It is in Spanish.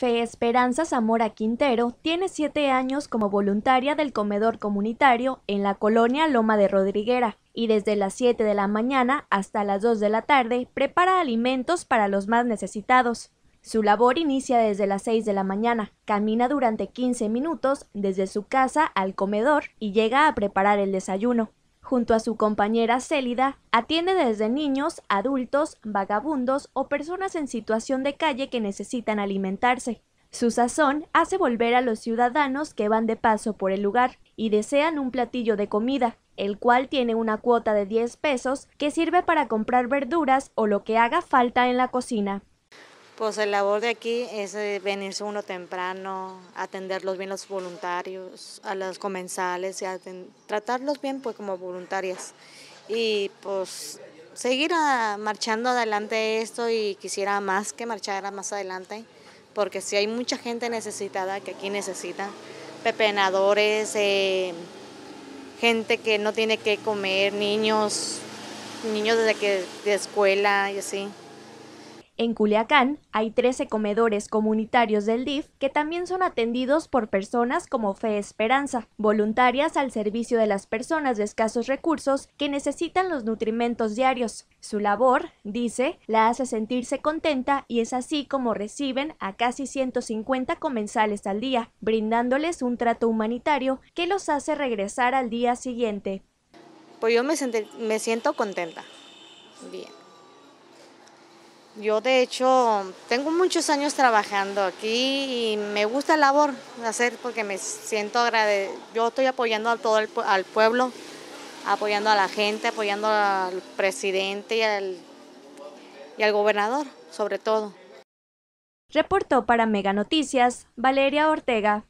Fe Esperanza Zamora Quintero tiene siete años como voluntaria del comedor comunitario en la colonia Loma de Rodriguera y desde las 7 de la mañana hasta las 2 de la tarde prepara alimentos para los más necesitados. Su labor inicia desde las 6 de la mañana, camina durante 15 minutos desde su casa al comedor y llega a preparar el desayuno junto a su compañera Célida, atiende desde niños, adultos, vagabundos o personas en situación de calle que necesitan alimentarse. Su sazón hace volver a los ciudadanos que van de paso por el lugar y desean un platillo de comida, el cual tiene una cuota de 10 pesos que sirve para comprar verduras o lo que haga falta en la cocina. Pues el labor de aquí es eh, venirse uno temprano, atenderlos bien los voluntarios, a los comensales, tratarlos bien pues como voluntarias. Y pues seguir ah, marchando adelante esto y quisiera más que marchara más adelante, porque si hay mucha gente necesitada que aquí necesita, pepenadores, eh, gente que no tiene que comer, niños, niños desde que de escuela y así. En Culiacán hay 13 comedores comunitarios del DIF que también son atendidos por personas como Fe Esperanza, voluntarias al servicio de las personas de escasos recursos que necesitan los nutrimentos diarios. Su labor, dice, la hace sentirse contenta y es así como reciben a casi 150 comensales al día, brindándoles un trato humanitario que los hace regresar al día siguiente. Pues yo me, me siento contenta. Bien yo de hecho tengo muchos años trabajando aquí y me gusta la labor hacer porque me siento agradecida. Yo estoy apoyando a todo el, al pueblo, apoyando a la gente, apoyando al presidente y al, y al gobernador, sobre todo. Reportó para Mega Noticias Valeria Ortega.